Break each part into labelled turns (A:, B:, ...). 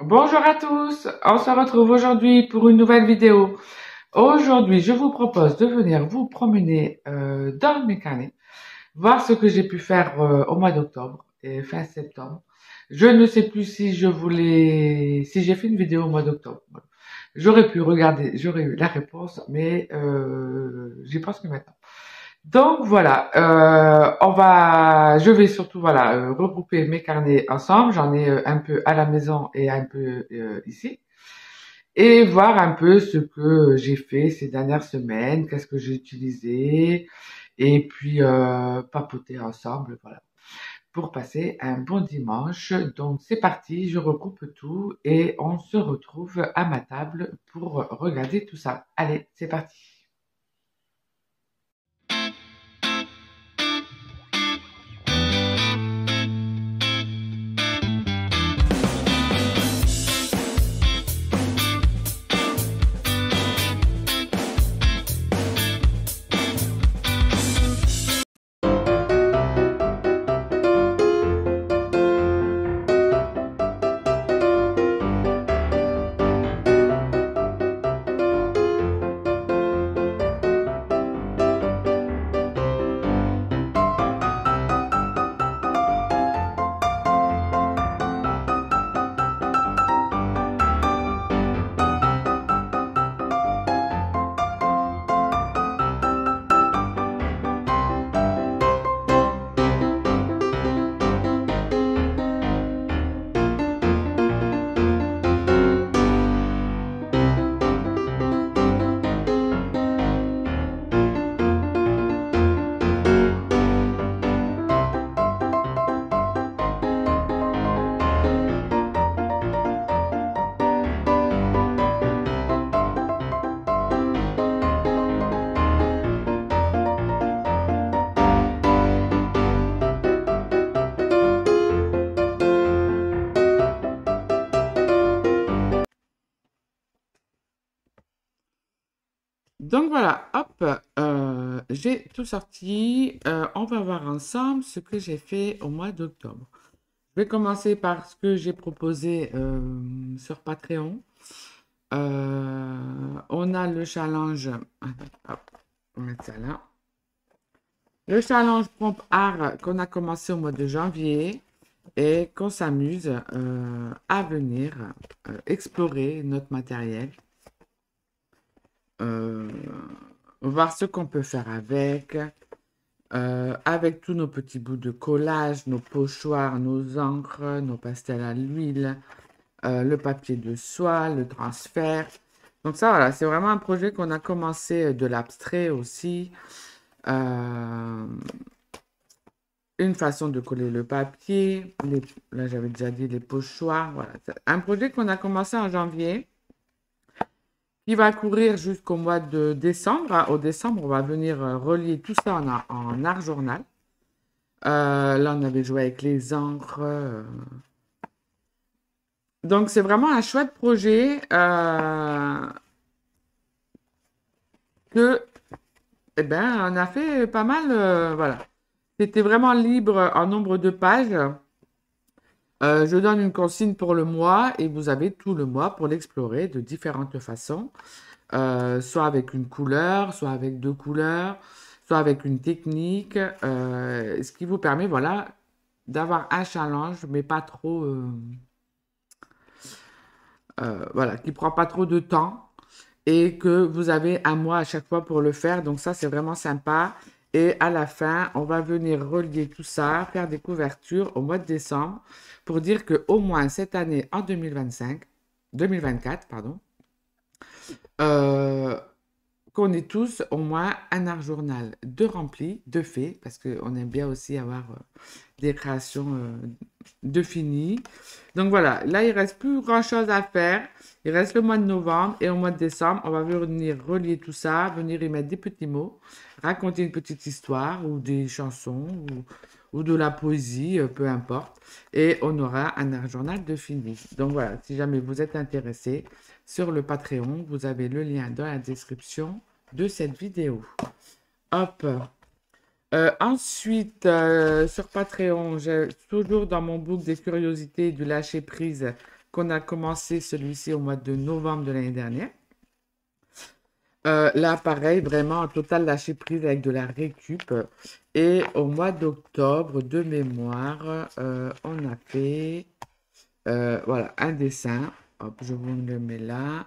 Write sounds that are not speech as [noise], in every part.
A: Bonjour à tous, on se retrouve aujourd'hui pour une nouvelle vidéo. Aujourd'hui, je vous propose de venir vous promener euh, dans mes carnets, voir ce que j'ai pu faire euh, au mois d'octobre et fin septembre. Je ne sais plus si je voulais, si j'ai fait une vidéo au mois d'octobre. J'aurais pu regarder, j'aurais eu la réponse, mais euh, j'y pense que maintenant. Donc voilà, euh, on va, je vais surtout voilà euh, regrouper mes carnets ensemble. J'en ai euh, un peu à la maison et un peu ici, et voir un peu ce que j'ai fait ces dernières semaines, qu'est-ce que j'ai utilisé, et puis papoter ensemble, voilà, pour passer un bon dimanche. Donc c'est parti, je regroupe tout et on se retrouve à ma table pour regarder tout ça. Allez, c'est parti. Euh, j'ai tout sorti. Euh, on va voir ensemble ce que j'ai fait au mois d'octobre. Je vais commencer par ce que j'ai proposé euh, sur Patreon. on a le challenge. Hop, on ça là. Le challenge pompe art qu'on a commencé au mois de janvier et qu'on s'amuse à venir explorer notre matériel. Euh, voir ce qu'on peut faire avec. Euh, avec tous nos petits bouts de collage, nos pochoirs, nos encres, nos pastels à l'huile, euh, le papier de soie, le transfert. Donc ça, voilà, c'est vraiment un projet qu'on a commencé euh, de l'abstrait aussi. une façon de coller le papier. là, j'avais déjà dit les pochoirs. Voilà. Un projet qu'on a commencé en janvier qui va courir jusqu'au mois de décembre. Ah, au décembre, on va venir euh, relier tout ça en, art journal. Euh, là, on avait joué avec les encres. Euh. Donc, c'est vraiment un chouette projet que, eh ben, on a fait pas mal, voilà. C'était vraiment libre en nombre de pages. Euh, je donne une consigne pour le mois et vous avez tout le mois pour l'explorer de différentes façons, euh, soit avec une couleur, soit avec deux couleurs, soit avec une technique, euh, ce qui vous permet voilà, d'avoir un challenge, mais pas trop... voilà, qui prend pas trop de temps et que vous avez un mois à chaque fois pour le faire. Donc ça, c'est vraiment sympa. Et à la fin, on va venir relier tout ça, faire des couvertures au mois de décembre pour dire que au moins cette année, en 2025, 2024, pardon, euh, qu'on ait tous au moins un art journal de rempli, de fait, parce qu'on aime bien aussi avoir euh, des créations euh, de finis. Donc voilà, là, il reste plus grand-chose à faire. Il reste le mois de novembre et au mois de décembre, on va venir relier tout ça, venir y mettre des petits mots, raconter une petite histoire ou des chansons ou, ou de la poésie, euh, peu importe. Et on aura un art journal de fini. Donc voilà, si jamais vous êtes intéressé, sur le Patreon. Vous avez le lien dans la description de cette vidéo. Hop. Euh, ensuite, euh, sur Patreon, j'ai toujours dans mon book des curiosités du lâcher prise qu'on a commencé celui-ci au mois de novembre de l'année dernière. Euh, là, pareil, vraiment un total lâcher prise avec de la récup. Et au mois d'octobre, de mémoire, on a fait voilà, un dessin je vous le mets là.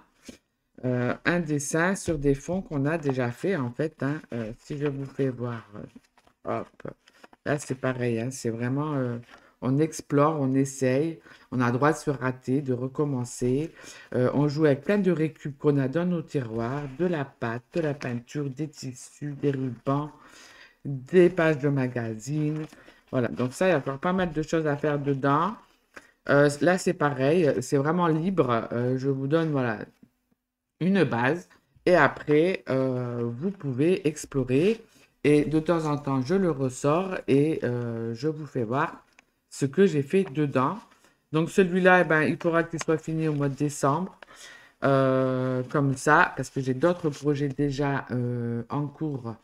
A: Euh, un dessin sur des fonds qu'on a déjà fait, en fait. Hein. Euh, si je vous fais voir, euh, hop, là, c'est pareil. Hein. C'est vraiment, on explore, on essaye. On a le droit de se rater, de recommencer. on joue avec plein de récup qu'on a dans nos tiroirs, de la pâte, de la peinture, des tissus, des rubans, des pages de magazine. Voilà, donc ça, il y a encore pas mal de choses à faire dedans. Euh, là, c'est pareil, euh, c'est vraiment libre. Euh, je vous donne voilà, une base et après, vous pouvez explorer. Et de temps en temps, je le ressors et je vous fais voir ce que j'ai fait dedans. Donc celui-là, eh ben, il faudra qu'il soit fini au mois de décembre. comme ça, parce que j'ai d'autres projets déjà en cours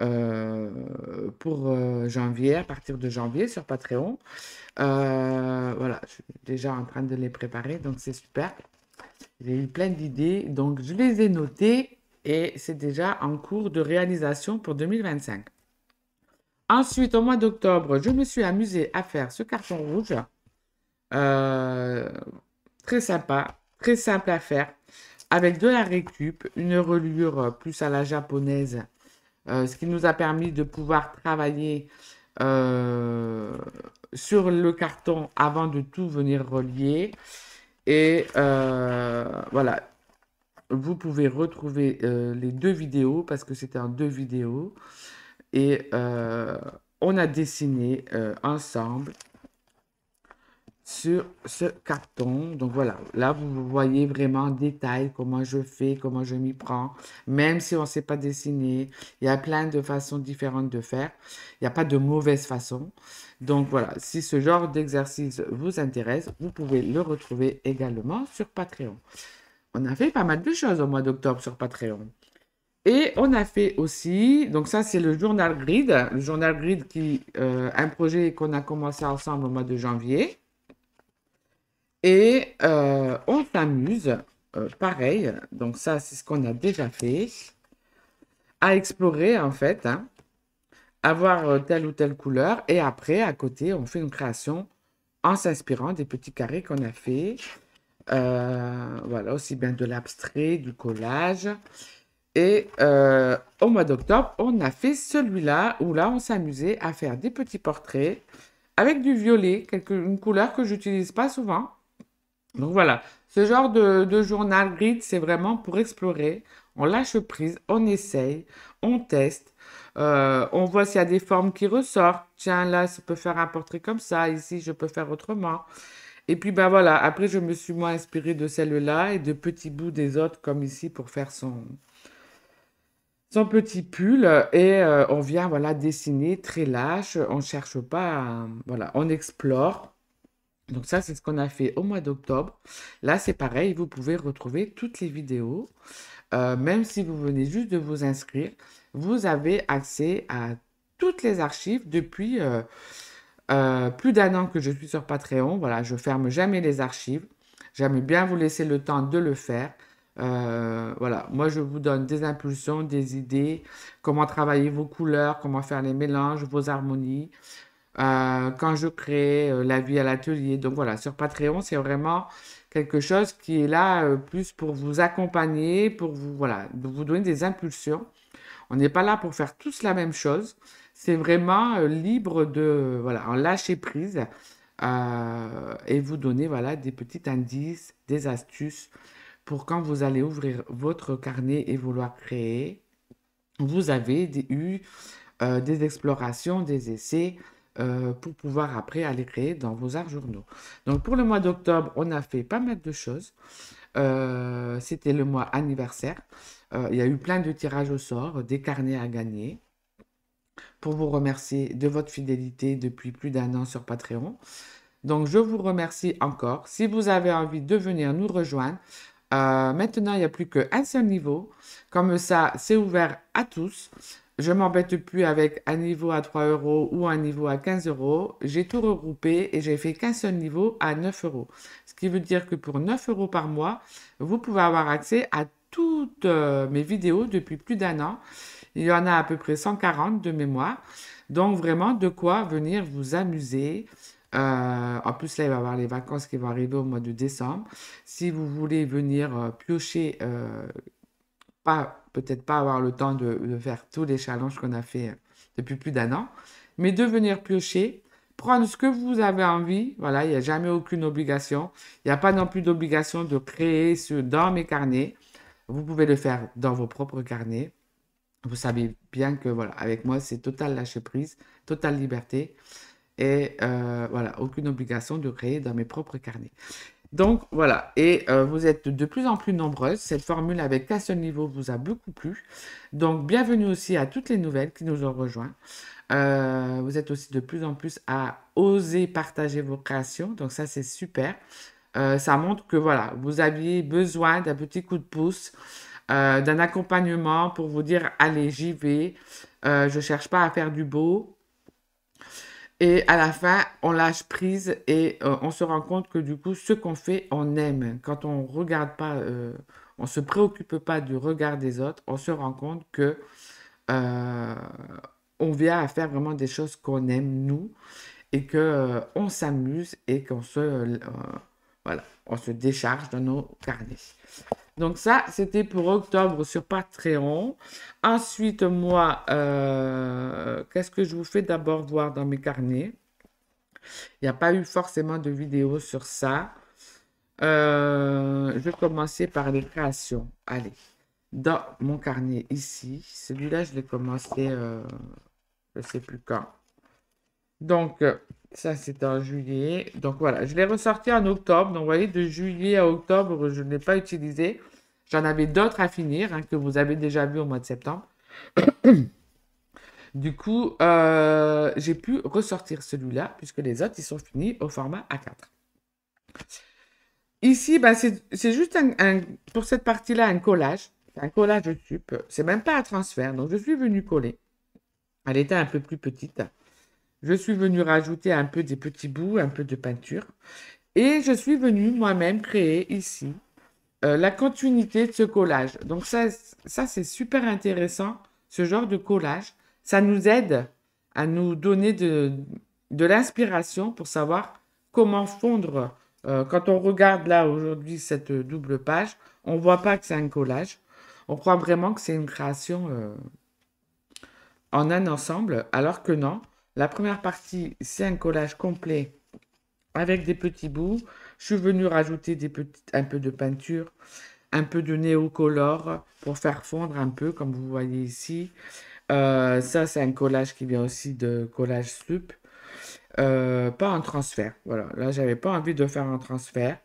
A: euh, pour euh, janvier, à partir de janvier sur Patreon. Euh, voilà, je suis déjà en train de les préparer, donc c'est super. J'ai eu plein d'idées, donc je les ai notées et c'est déjà en cours de réalisation pour 2025. Ensuite, au mois d'octobre, je me suis amusée à faire ce carton rouge. très sympa, très simple à faire, avec de la récup, une reliure plus à la japonaise euh, ce qui nous a permis de pouvoir travailler euh, sur le carton avant de tout venir relier. Et euh, voilà, vous pouvez retrouver les deux vidéos parce que c'était en deux vidéos. Et on a dessiné ensemble sur ce carton. Donc voilà, là vous voyez vraiment en détail comment je fais, comment je m'y prends. Même si on ne sait pas dessiner, il y a plein de façons différentes de faire. Il n'y a pas de mauvaise façon. Donc voilà, si ce genre d'exercice vous intéresse, vous pouvez le retrouver également sur Patreon. On a fait pas mal de choses au mois d'octobre sur Patreon. Et on a fait aussi, donc ça c'est le journal grid, le journal grid qui, euh, un projet qu'on a commencé ensemble au mois de janvier. Et euh, on s'amuse, euh, pareil, donc ça c'est ce qu'on a déjà fait, à explorer en fait, avoir hein. euh, telle ou telle couleur. Et après, à côté, on fait une création en s'inspirant des petits carrés qu'on a fait. voilà, aussi bien de l'abstrait, du collage. Et au mois d'octobre, on a fait celui-là où là, on s'amusait à faire des petits portraits avec du violet, une couleur que j'utilise pas souvent. Donc voilà, ce genre de, journal grid, c'est vraiment pour explorer. On lâche prise, on essaye, on teste. Euh, on voit s'il y a des formes qui ressortent. Tiens, là, je peux faire un portrait comme ça. Ici, je peux faire autrement. Et puis, ben voilà, après, je me suis moins inspirée de celle-là et de petits bouts des autres, comme ici, pour faire son, son petit pull. Et euh, on vient, voilà, dessiner très lâche. On cherche pas, voilà, on explore. Donc ça, c'est ce qu'on a fait au mois d'octobre. Là, c'est pareil, vous pouvez retrouver toutes les vidéos. Euh, même si vous venez juste de vous inscrire, vous avez accès à toutes les archives depuis euh, euh, plus d'un an que je suis sur Patreon. Voilà, je ferme jamais les archives. J'aime bien vous laisser le temps de le faire. voilà, moi je vous donne des impulsions, des idées, comment travailler vos couleurs, comment faire les mélanges, vos harmonies, euh, quand je crée euh, la vie à l'atelier. Donc voilà, sur Patreon, c'est vraiment quelque chose qui est là euh, plus pour vous accompagner, pour vous, voilà, vous donner des impulsions. On n'est pas là pour faire tous la même chose. C'est vraiment libre de, voilà, en lâcher prise et vous donner, voilà, des petits indices, des astuces pour quand vous allez ouvrir votre carnet et vouloir créer. Vous avez eu des explorations, des essais, euh, pour pouvoir après aller créer dans vos arts journaux. Donc pour le mois d'octobre, on a fait pas mal de choses. Euh, c'était le mois anniversaire. Euh, il y a eu plein de tirages au sort, des carnets à gagner. Pour vous remercier de votre fidélité depuis plus d'un an sur Patreon. Donc je vous remercie encore. Si vous avez envie de venir nous rejoindre, maintenant il n'y a plus qu'un seul niveau. Comme ça, c'est ouvert à tous je m'embête plus avec un niveau à 3 euros ou un niveau à 15 euros. J'ai tout regroupé et j'ai fait qu'un seul niveau à 9 euros. Ce qui veut dire que pour 9 euros par mois, vous pouvez avoir accès à toutes euh, mes vidéos depuis plus d'un an. Il y en a à peu près 140 de mémoire. Donc vraiment de quoi venir vous amuser. Euh, en plus, là, il va y avoir les vacances qui vont arriver au mois de décembre. Si vous voulez venir euh, piocher, pas peut-être pas avoir le temps de, faire tous les challenges qu'on a fait euh, depuis plus d'un an, mais de venir piocher, prendre ce que vous avez envie. Voilà, il n'y a jamais aucune obligation. Il n'y a pas non plus d'obligation de créer ce dans mes carnets. Vous pouvez le faire dans vos propres carnets. Vous savez bien que voilà, avec moi, c'est total lâcher prise, totale liberté. Et euh, voilà, aucune obligation de créer dans mes propres carnets. Donc voilà, et euh, vous êtes de plus en plus nombreuses. Cette formule avec un ce niveau vous a beaucoup plu. Donc bienvenue aussi à toutes les nouvelles qui nous ont rejoints. Euh, vous êtes aussi de plus en plus à oser partager vos créations. Donc ça c'est super. Euh, ça montre que voilà, vous aviez besoin d'un petit coup de pouce, d'un accompagnement pour vous dire allez j'y vais. je ne cherche pas à faire du beau, et à la fin, on lâche prise et euh, on se rend compte que du coup, ce qu'on fait, on aime. Quand on regarde pas, euh, on se préoccupe pas du regard des autres, on se rend compte que euh, on vient à faire vraiment des choses qu'on aime nous et que on s'amuse et qu'on se voilà, on se décharge dans nos carnets. Donc ça, c'était pour octobre sur Patreon. Ensuite, moi, euh, qu'est-ce que je vous fais d'abord voir dans mes carnets Il n'y a pas eu forcément de vidéo sur ça. Euh, je vais commencer par les créations. Allez, dans mon carnet ici, celui-là, je l'ai commencé, euh, je ne sais plus quand. Donc, ça, c'est en juillet. Donc, voilà, je l'ai ressorti en octobre. Donc, vous voyez, de juillet à octobre, je ne l'ai pas utilisé. J'en avais d'autres à finir hein, que vous avez déjà vu au mois de septembre. [coughs] du coup, euh, j'ai pu ressortir celui-là puisque les autres, ils sont finis au format A4. Ici, bah, c'est juste pour cette partie-là un collage. Un collage de Ce C'est même pas un transfert. Donc, je suis venu coller. Elle était un peu plus petite. Je suis venu rajouter un peu des petits bouts, un peu de peinture. Et je suis venu moi-même créer ici euh, la continuité de ce collage. Donc ça, c'est super intéressant, ce genre de collage. Ça nous aide à nous donner de, l'inspiration pour savoir comment fondre. Euh, quand on regarde là aujourd'hui cette double page, on voit pas que c'est un collage. On croit vraiment que c'est une création euh, en un ensemble, alors que non. La première partie, c'est un collage complet avec des petits bouts. Je suis venue rajouter des petites, un peu de peinture, un peu de néocolore pour faire fondre un peu, comme vous voyez ici. Euh, ça, c'est un collage qui vient aussi de collage sup. Euh, pas un transfert. Voilà, là, j'avais pas envie de faire un transfert.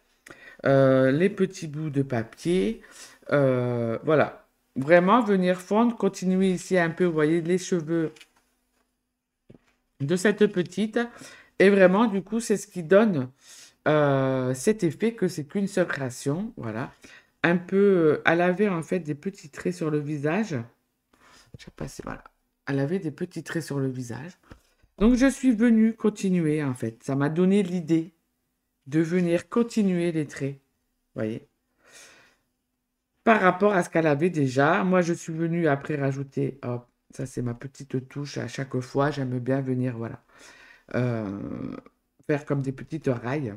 A: Euh, les petits bouts de papier. voilà, vraiment venir fondre, continuer ici un peu, vous voyez, les cheveux de cette petite. Et vraiment, du coup, c'est ce qui donne euh, cet effet que c'est qu'une seule création, voilà. Un peu, euh, elle avait en fait des petits traits sur le visage. Je sais pas voilà. Elle avait des petits traits sur le visage. Donc je suis venue continuer en fait. Ça m'a donné l'idée de venir continuer les traits. voyez Par rapport à ce qu'elle avait déjà, moi je suis venue après rajouter, ça c'est ma petite touche à chaque fois, j'aime bien venir, voilà, euh, faire comme des petites railles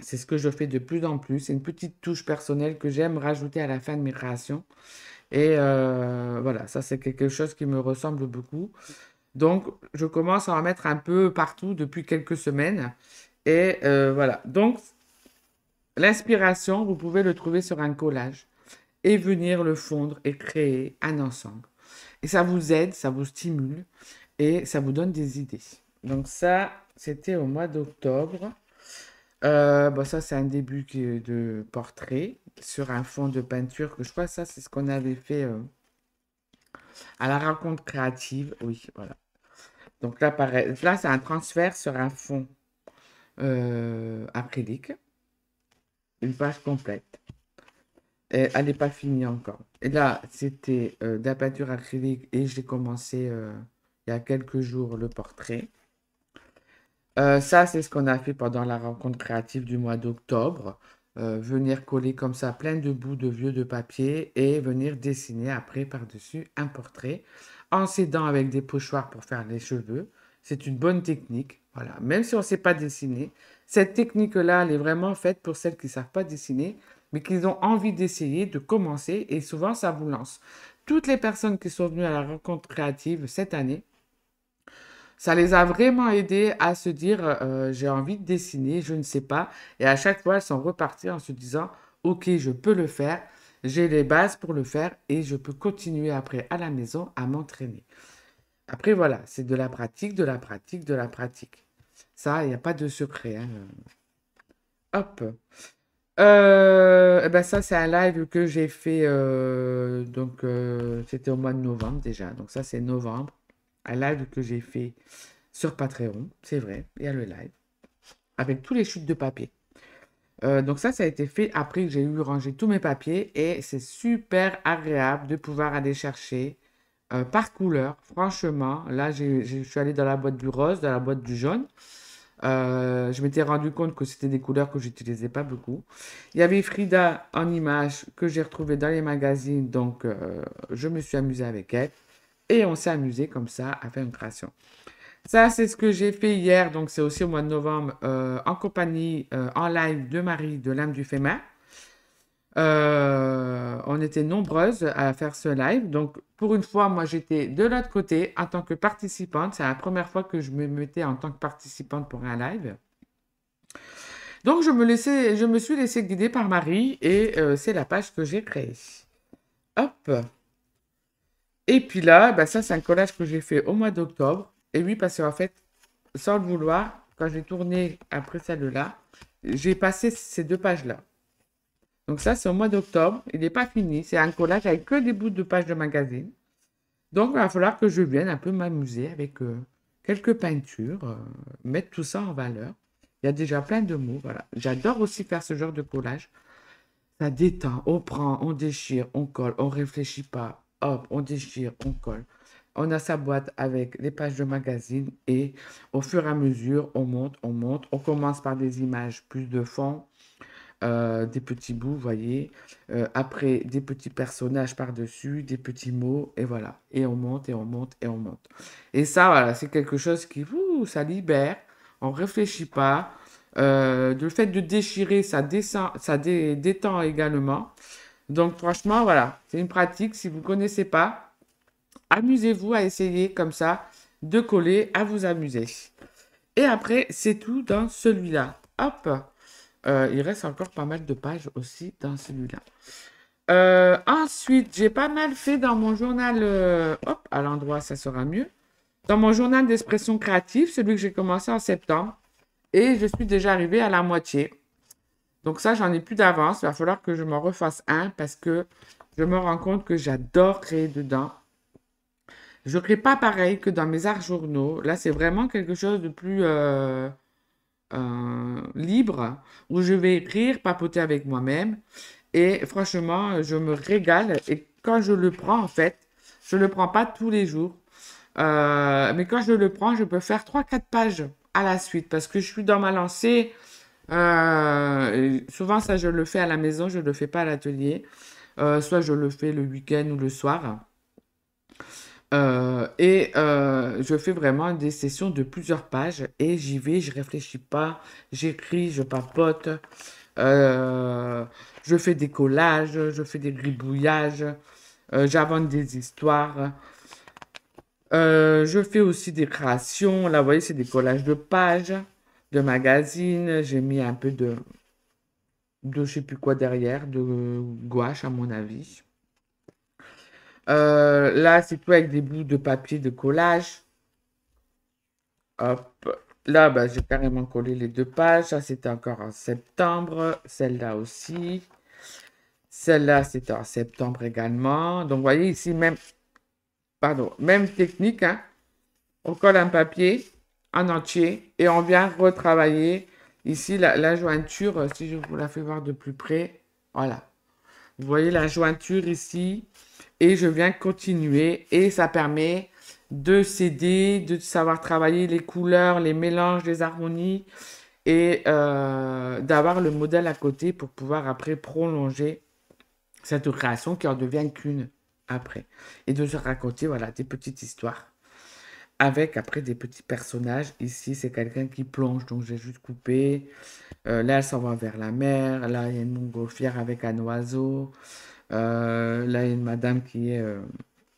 A: c'est ce que je fais de plus en plus. C'est une petite touche personnelle que j'aime rajouter à la fin de mes créations. Et euh, voilà, ça c'est quelque chose qui me ressemble beaucoup. Donc je commence à en mettre un peu partout depuis quelques semaines. Et euh, voilà, donc l'inspiration, vous pouvez le trouver sur un collage et venir le fondre et créer un ensemble. Et ça vous aide, ça vous stimule et ça vous donne des idées. Donc ça, c'était au mois d'octobre. Euh, bon, bah, ça, c'est un début de portrait sur un fond de peinture que je crois, ça, c'est ce qu'on avait fait euh, à la rencontre créative. Oui, voilà. Donc là, c'est un transfert sur un fond euh, acrylique. Une page complète. elle n'est pas finie encore. Et là, c'était de la peinture acrylique et j'ai commencé il y a quelques jours le portrait. Euh, ça, c'est ce qu'on a fait pendant la rencontre créative du mois d'octobre. Euh, venir coller comme ça plein de bouts de vieux de papier et venir dessiner après par-dessus un portrait en s'aidant avec des pochoirs pour faire les cheveux. C'est une bonne technique. Voilà, même si on ne sait pas dessiner, cette technique-là, elle est vraiment faite pour celles qui ne savent pas dessiner, mais qui ont envie d'essayer, de commencer, et souvent ça vous lance. Toutes les personnes qui sont venues à la rencontre créative cette année, ça les a vraiment aidés à se dire euh, j'ai envie de dessiner, je ne sais pas. Et à chaque fois, elles sont reparties en se disant ok, je peux le faire, j'ai les bases pour le faire et je peux continuer après à la maison à m'entraîner. Après, voilà, c'est de la pratique, de la pratique, de la pratique. Ça, il n'y a pas de secret. Hein. Hop. Euh, eh ben ça, c'est un live que j'ai fait, euh, donc euh, c'était au mois de novembre déjà. Donc ça, c'est novembre un live que j'ai fait sur Patreon, c'est vrai, il y a le live, avec tous les chutes de papier. Euh, donc ça, ça a été fait après que j'ai eu rangé tous mes papiers et c'est super agréable de pouvoir aller chercher euh, par couleur. Franchement, là, je suis allée dans la boîte du rose, dans la boîte du jaune. Euh, je m'étais rendu compte que c'était des couleurs que j'utilisais pas beaucoup. Il y avait Frida en image que j'ai retrouvée dans les magazines, donc je me suis amusée avec elle. Et on s'est amusé comme ça à faire une création. Ça, c'est ce que j'ai fait hier. Donc, c'est aussi au mois de novembre euh, en compagnie, euh, en live de Marie de l'âme du Féminin. Euh, on était nombreuses à faire ce live. Donc, pour une fois, moi, j'étais de l'autre côté en tant que participante. C'est la première fois que je me mettais en tant que participante pour un live. Donc, je me, je me suis laissée guider par Marie et c'est la page que j'ai créée. Hop et puis là, bah, ça, c'est un collage que j'ai fait au mois d'octobre. Et oui, parce qu'en fait, sans le vouloir, quand j'ai tourné après celle-là, j'ai passé ces deux pages-là. Donc ça, c'est au mois d'octobre. Il n'est pas fini. C'est un collage avec que des bouts de pages de magazine. Donc, il va falloir que je vienne un peu m'amuser avec euh, quelques peintures, euh, mettre tout ça en valeur. Il y a déjà plein de mots. Voilà. J'adore aussi faire ce genre de collage. Ça détend, on prend, on déchire, on colle, on réfléchit pas on déchire, on colle. On a sa boîte avec les pages de magazine et au fur et à mesure, on monte, on monte. On commence par des images plus de fond, euh, des petits bouts, vous voyez. Euh, après, des petits personnages par-dessus, des petits mots, et voilà. Et on monte, et on monte, et on monte. Et ça, voilà, c'est quelque chose qui, vous, ça libère. On réfléchit pas. Euh, le fait de déchirer, ça, descend, ça détend également. Donc franchement, voilà, c'est une pratique. Si vous ne connaissez pas, amusez-vous à essayer comme ça de coller, à vous amuser. Et après, c'est tout dans celui-là. Hop euh, Il reste encore pas mal de pages aussi dans celui-là. Euh, ensuite, j'ai pas mal fait dans mon journal... Euh, hop, à l'endroit, ça sera mieux. Dans mon journal d'expression créative, celui que j'ai commencé en septembre. Et je suis déjà arrivée à la moitié. Donc ça, j'en ai plus d'avance. Il va falloir que je m'en refasse un parce que je me rends compte que j'adore créer dedans. Je ne crée pas pareil que dans mes arts journaux. Là, c'est vraiment quelque chose de plus euh, euh, libre où je vais écrire, papoter avec moi-même. Et franchement, je me régale. Et quand je le prends, en fait, je ne le prends pas tous les jours. Euh, mais quand je le prends, je peux faire 3-4 pages à la suite parce que je suis dans ma lancée euh, souvent, ça, je le fais à la maison, je ne le fais pas à l'atelier. Euh, soit je le fais le week-end ou le soir. Euh, et je fais vraiment des sessions de plusieurs pages et j'y vais, je réfléchis pas, j'écris, je papote, je fais des collages, je fais des gribouillages, j'avance des histoires. je fais aussi des créations, là vous voyez c'est des collages de pages de magazine, j'ai mis un peu de, de je sais plus quoi derrière, de gouache à mon avis. Euh, là, c'est tout avec des bouts de papier de collage. Là, bah, j'ai carrément collé les deux pages. Ça, c'était encore en septembre. Celle-là aussi. Celle-là, c'était en septembre également. Donc, vous voyez ici, même, pardon, même technique. Hein. On colle un papier entier et on vient retravailler ici la, jointure, si je vous la fais voir de plus près, voilà. Vous voyez la jointure ici et je viens continuer et ça permet de céder, de savoir travailler les couleurs, les mélanges, les harmonies et euh, d'avoir le modèle à côté pour pouvoir après prolonger cette création qui en devient qu'une après et de se raconter voilà des petites histoires avec après des petits personnages. Ici, c'est quelqu'un qui plonge, donc j'ai juste coupé. Euh, là, elle s'en va vers la mer. Là, il y a une montgolfière avec un oiseau. Euh, là, il y a une madame qui est... Euh,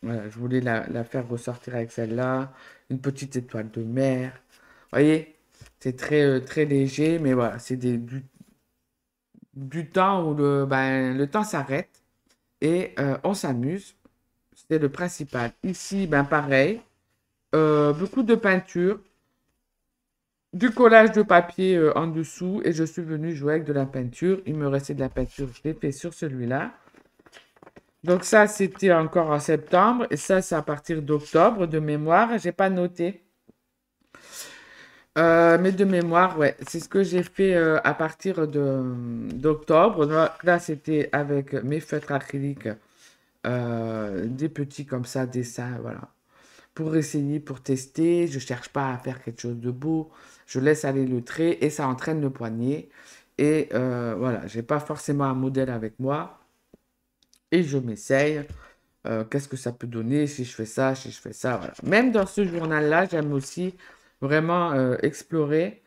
A: je voulais la, faire ressortir avec celle-là. Une petite étoile de mer. Vous voyez C'est très, très léger, mais voilà, c'est du, temps où le, ben, le temps s'arrête et on s'amuse. C'était le principal. Ici, ben pareil, euh, beaucoup de peinture, du collage de papier euh, en dessous et je suis venue jouer avec de la peinture. Il me restait de la peinture, je l'ai fait sur celui-là. Donc ça, c'était encore en septembre et ça, c'est à partir d'octobre de mémoire. J'ai pas noté. Euh, mais de mémoire, ouais, c'est ce que j'ai fait à partir d'octobre. Là, c'était avec mes feutres acryliques, des petits comme ça, dessins, voilà pour essayer, pour tester. Je ne cherche pas à faire quelque chose de beau. Je laisse aller le trait et ça entraîne le poignet. Et euh, voilà, voilà, n'ai pas forcément un modèle avec moi. Et je m'essaye. Euh, qu'est-ce que ça peut donner si je fais ça, si je fais ça. Même dans ce journal-là, j'aime aussi vraiment euh, explorer.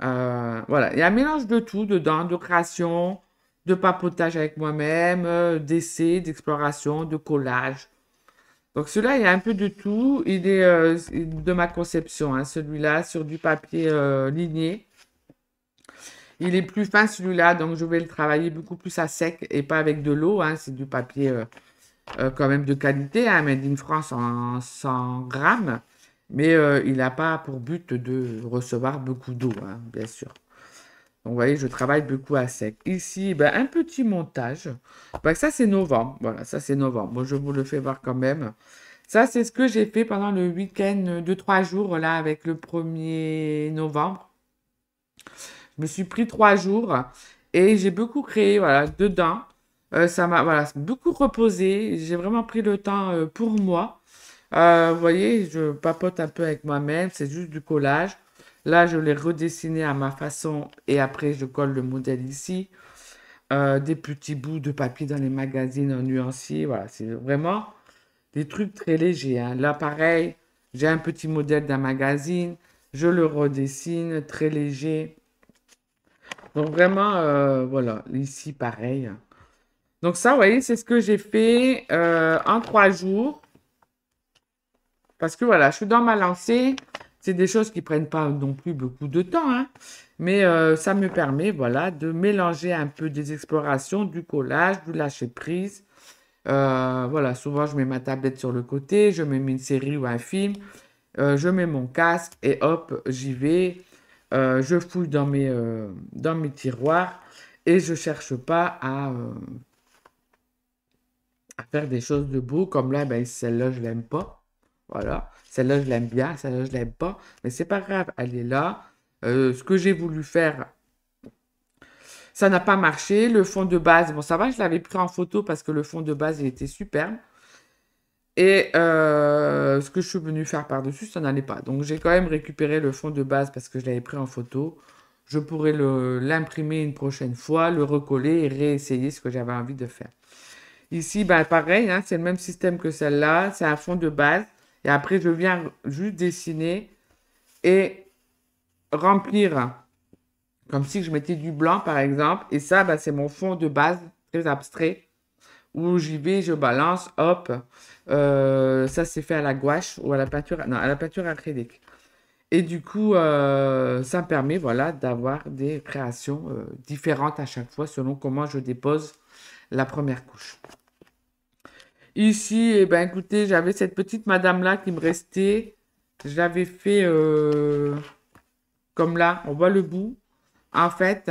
A: voilà, il y a un mélange de tout dedans, de création, de papotage avec moi-même, d'essai, d'exploration, de collage, donc celui-là, il y a un peu de tout. Il est euh, de ma conception, hein, celui-là, sur du papier euh, ligné. Il est plus fin celui-là, donc je vais le travailler beaucoup plus à sec et pas avec de l'eau. Hein. C'est du papier euh, quand même de qualité, hein, made in France en 100 grammes. Mais il n'a pas pour but de recevoir beaucoup d'eau, hein, bien sûr. Donc, vous voyez, je travaille beaucoup à sec. Ici, ben, un petit montage. Ben, ça, c'est novembre. Voilà, ça, c'est novembre. Moi, je vous le fais voir quand même. Ça, c'est ce que j'ai fait pendant le week-end euh, de trois jours, là, avec le 1er novembre. Je me suis pris trois jours et j'ai beaucoup créé, voilà, dedans. Euh, ça m'a, voilà, beaucoup reposé. J'ai vraiment pris le temps euh, pour moi. vous voyez, je papote un peu avec moi-même. C'est juste du collage. Là, je l'ai redessiné à ma façon et après, je colle le modèle ici. Euh, des petits bouts de papier dans les magazines en nuancier. Voilà, c'est vraiment des trucs très légers. Hein. Là, pareil, j'ai un petit modèle d'un magazine. Je le redessine, très léger. Donc, vraiment, euh, voilà, ici, pareil. Hein. Donc, ça, vous voyez, c'est ce que j'ai fait euh, en trois jours. Parce que, voilà, je suis dans ma lancée. C'est des choses qui prennent pas non plus beaucoup de temps, hein. mais euh, ça me permet voilà, de mélanger un peu des explorations, du collage, du lâcher-prise. Euh, voilà, souvent je mets ma tablette sur le côté, je mets une série ou un film, euh, je mets mon casque et hop, j'y vais. je fouille dans mes, tiroirs et je cherche pas à, à faire des choses de beau comme là, ben, celle-là, je l'aime pas. Voilà. Celle-là, je l'aime bien, celle-là, je l'aime pas. Mais c'est pas grave, elle est là. Euh, ce que j'ai voulu faire, ça n'a pas marché. Le fond de base, bon, ça va, je l'avais pris en photo parce que le fond de base, il était superbe. Et euh, ce que je suis venu faire par-dessus, ça n'allait pas. Donc, j'ai quand même récupéré le fond de base parce que je l'avais pris en photo. Je pourrais l'imprimer une prochaine fois, le recoller et réessayer ce que j'avais envie de faire. Ici, ben, pareil, hein, c'est le même système que celle-là. C'est un fond de base. Et après, je viens juste dessiner et remplir comme si je mettais du blanc, par exemple. Et ça, bah, c'est mon fond de base très abstrait où j'y vais, je balance, hop. Euh, ça, c'est fait à la gouache ou à la peinture, non, à la peinture acrylique. Et du coup, euh, ça me permet voilà, d'avoir des créations euh, différentes à chaque fois selon comment je dépose la première couche. Ici, eh ben, écoutez, j'avais cette petite madame-là qui me restait. Je l'avais fait euh, comme là, on voit le bout. En fait,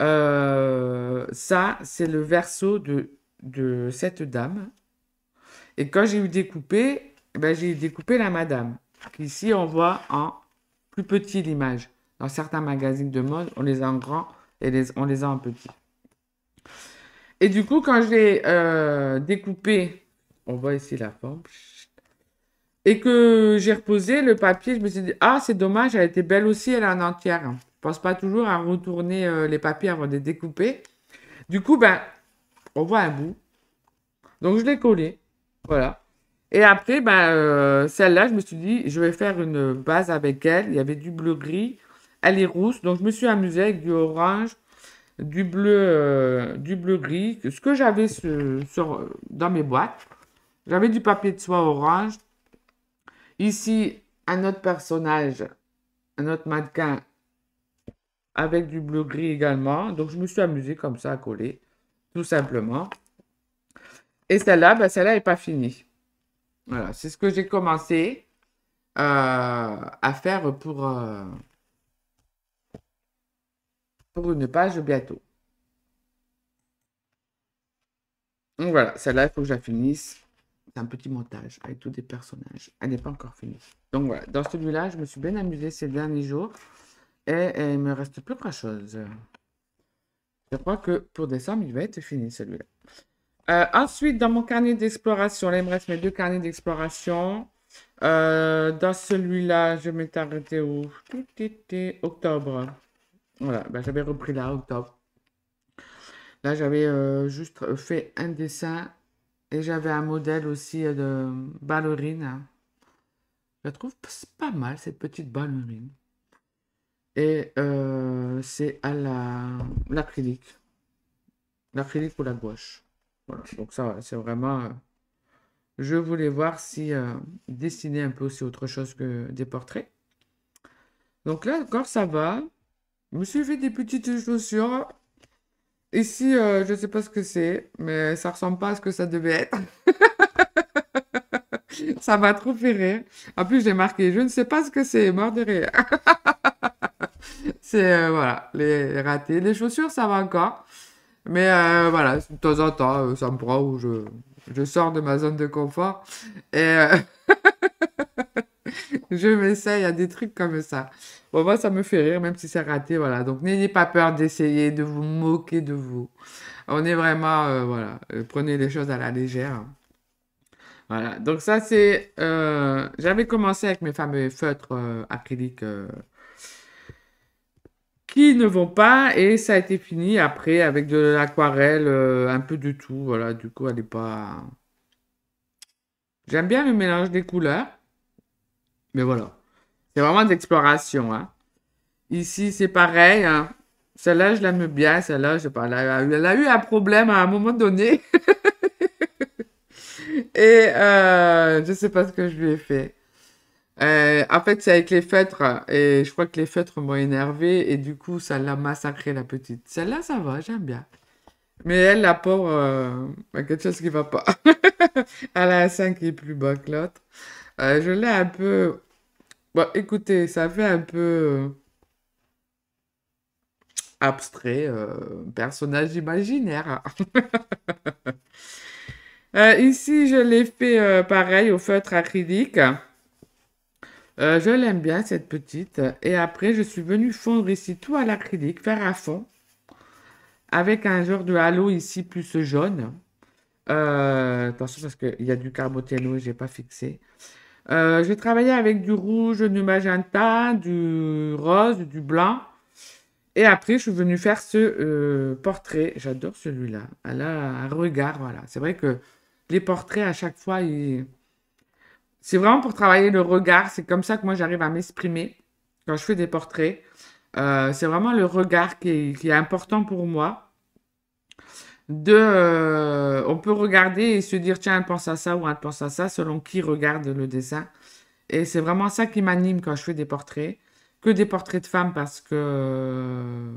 A: euh, ça, c'est le verso de, de cette dame. Et quand j'ai eu découpé, eh ben, j'ai découpé la madame. Ici, on voit en plus petit l'image. Dans certains magazines de mode, on les a en grand et on les a en petit. Et du coup, quand je l'ai euh, découpé, on voit ici la forme, et que j'ai reposé le papier, je me suis dit, ah, c'est dommage, elle était belle aussi, elle en entière. Je pense pas toujours à retourner euh, les papiers avant de les découper. Du coup, ben, on voit un bout. Donc, je l'ai collé. Voilà. Et après, ben, euh, celle-là, je me suis dit, je vais faire une base avec elle. Il y avait du bleu-gris. Elle est rousse. Donc, je me suis amusée avec du orange, du bleu, euh, du bleu gris, ce que j'avais dans mes boîtes. J'avais du papier de soie orange. Ici, un autre personnage, un autre mannequin avec du bleu gris également. Donc, je me suis amusée comme ça à coller, tout simplement. Et celle-là, ben, celle-là n'est pas finie. Voilà, c'est ce que j'ai commencé euh, à faire pour... Euh, une page bientôt. Donc voilà, celle-là, il faut que je la finisse. C'est un petit montage avec tous des personnages. Elle n'est pas encore finie. Donc voilà, dans celui-là, je me suis bien amusée ces derniers jours. Et, il me reste plus grand-chose. Je crois que pour décembre, il va être fini celui-là. Euh, ensuite, dans mon carnet d'exploration, là, il me reste mes deux carnets d'exploration. Euh, dans celui-là, je m'étais arrêtée au octobre. Voilà, bah, j'avais repris là, octobre. Là, j'avais euh, juste euh, fait un dessin et j'avais un modèle aussi euh, de ballerine. Je la trouve pas mal, cette petite ballerine. Et c'est à l'acrylique. La, l'acrylique ou la gouache. Voilà, donc ça, c'est vraiment... je voulais voir si dessiner un peu aussi autre chose que des portraits. Donc là encore, ça va. Je me suis fait des petites chaussures. Ici, euh, je ne sais pas ce que c'est, mais ça ressemble pas à ce que ça devait être. [laughs] ça m'a trop fait rire. En plus, j'ai marqué, je ne sais pas ce que c'est, mort de rire. [laughs] c'est, euh, voilà, les ratés. Les chaussures, ça va encore. Mais euh, voilà, de temps en temps, ça me prend où je, je sors de ma zone de confort. Et [laughs] [laughs] je m'essaye à des trucs comme ça. Bon, moi, ça me fait rire, même si c'est raté, voilà. Donc, n'ayez pas peur d'essayer, de vous moquer de vous. On est vraiment, euh, voilà, euh, prenez les choses à la légère. Voilà, donc ça, c'est... Euh, j'avais commencé avec mes fameux feutres acryliques qui ne vont pas, et ça a été fini après avec de l'aquarelle, un peu de tout, voilà. Du coup, elle n'est pas... J'aime bien le mélange des couleurs. Mais voilà. C'est vraiment d'exploration. Hein. Ici, c'est pareil. Hein. Celle-là, je l'aime bien. Celle-là, je sais pas. Elle a, eu un problème à un moment donné. [laughs] Et euh, je sais pas ce que je lui ai fait. Euh, en fait, c'est avec les feutres. Et je crois que les feutres m'ont énervé. Et du coup, ça l'a massacré, la petite. Celle-là, ça va, j'aime bien. Mais elle, la pauvre, euh, quelque chose qui va pas. [laughs] elle a un 5 qui est plus bas que l'autre. Euh, je l'ai un peu... Bon, écoutez, ça fait un peu abstrait, euh, personnage imaginaire. [laughs] Euh, ici, je l'ai fait pareil au feutre acrylique. je l'aime bien, cette petite. Et après, je suis venue fondre ici tout à l'acrylique, faire à fond, avec un genre de halo ici plus jaune. attention, parce qu'il y a du et je n'ai pas fixé. Euh, j'ai travaillé avec du rouge, du magenta, du rose, du blanc. Et après, je suis venue faire ce euh, portrait. J'adore celui-là. Elle ah a un regard, voilà. C'est vrai que les portraits, à chaque fois, c'est vraiment pour travailler le regard. C'est comme ça que moi, j'arrive à m'exprimer quand je fais des portraits. Euh, c'est vraiment le regard qui est important pour moi de euh, on peut regarder et se dire tiens elle pense à ça ou elle pense à ça selon qui regarde le dessin et c'est vraiment ça qui m'anime quand je fais des portraits que des portraits de femmes parce que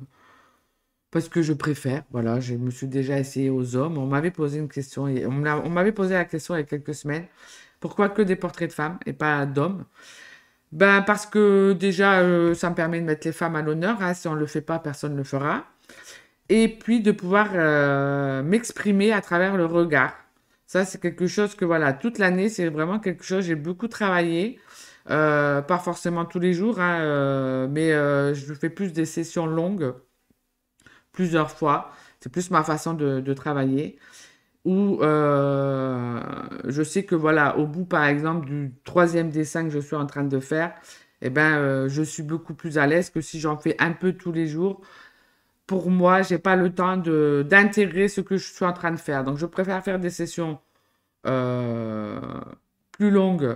A: parce que je préfère voilà je me suis déjà essayé aux hommes on m'avait posé une question on m'avait posé la question il y a quelques semaines pourquoi que des portraits de femmes et pas d'hommes ben parce que déjà euh, ça me permet de mettre les femmes à l'honneur hein. si on ne le fait pas personne ne le fera et puis de pouvoir euh, m'exprimer à travers le regard. Ça, c'est quelque chose que, voilà, toute l'année, c'est vraiment quelque chose, j'ai beaucoup travaillé. Euh, pas forcément tous les jours, hein, euh, mais je fais plus des sessions longues, plusieurs fois. C'est plus ma façon de, travailler. Où je sais que voilà, au bout par exemple du troisième dessin que je suis en train de faire, et eh ben, je suis beaucoup plus à l'aise que si j'en fais un peu tous les jours pour moi, j'ai pas le temps de d'intégrer ce que je suis en train de faire. Donc, je préfère faire des sessions euh, plus longues,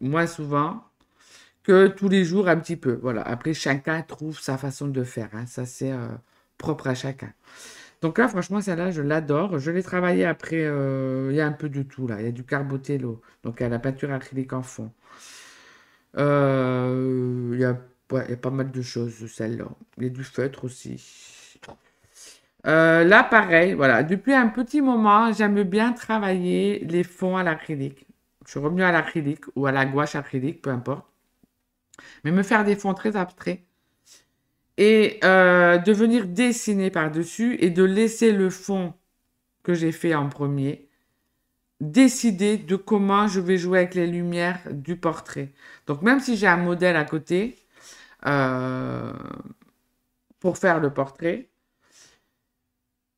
A: moins souvent, que tous les jours un petit peu. Voilà. Après, chacun trouve sa façon de faire. Hein. Ça, c'est euh, propre à chacun. Donc là, franchement, celle-là, je l'adore. Je l'ai travaillé après. Euh, il y a un peu de tout là. Il y a du carbotello, donc il a la peinture acrylique en fond. il y a il y a pas mal de choses, celle-là. Il y a du feutre aussi. Euh, là, pareil, voilà. Depuis un petit moment, j'aime bien travailler les fonds à l'acrylique. Je suis revenue à l'acrylique ou à la gouache acrylique, peu importe. Mais me faire des fonds très abstraits et euh, de venir dessiner par-dessus et de laisser le fond que j'ai fait en premier décider de comment je vais jouer avec les lumières du portrait. Donc même si j'ai un modèle à côté, euh, pour faire le portrait.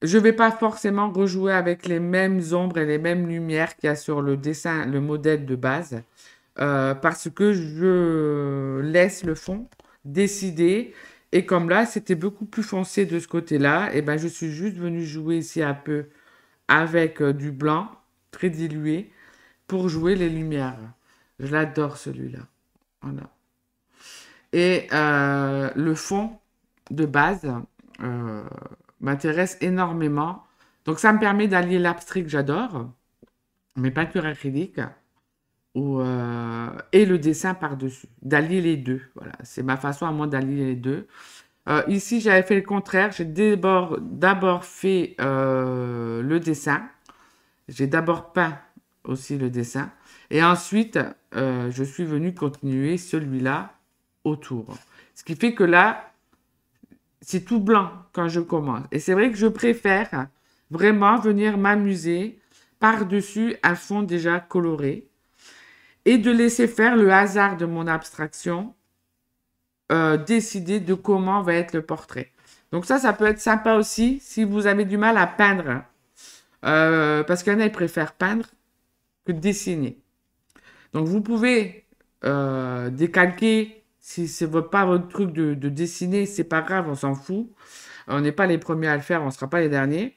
A: Je ne vais pas forcément rejouer avec les mêmes ombres et les mêmes lumières qu'il y a sur le dessin, le modèle de base, euh, parce que je laisse le fond décider. Et comme là, c'était beaucoup plus foncé de ce côté-là, et eh ben je suis juste venu jouer ici un peu avec euh, du blanc très dilué pour jouer les lumières. Je l'adore celui-là. Voilà. Et euh, le fond de base euh, m'intéresse énormément. Donc ça me permet d'allier l'abstrait que j'adore, mes peintures acryliques, euh, et le dessin par-dessus, d'allier les deux. Voilà, c'est ma façon à moi d'allier les deux. ici, j'avais fait le contraire. J'ai d'abord fait le dessin. J'ai d'abord peint aussi le dessin. Et ensuite, je suis venu continuer celui-là autour. Ce qui fait que là, c'est tout blanc quand je commence. Et c'est vrai que je préfère vraiment venir m'amuser par-dessus un fond déjà coloré et de laisser faire le hasard de mon abstraction euh, décider de comment va être le portrait. Donc ça, ça peut être sympa aussi si vous avez du mal à peindre. Euh, parce qu'il y en a, ils préfèrent peindre que dessiner. Donc vous pouvez euh, décalquer si n'est pas votre truc de, dessiner, dessiner, c'est pas grave, on s'en fout. On n'est pas les premiers à le faire, on ne sera pas les derniers.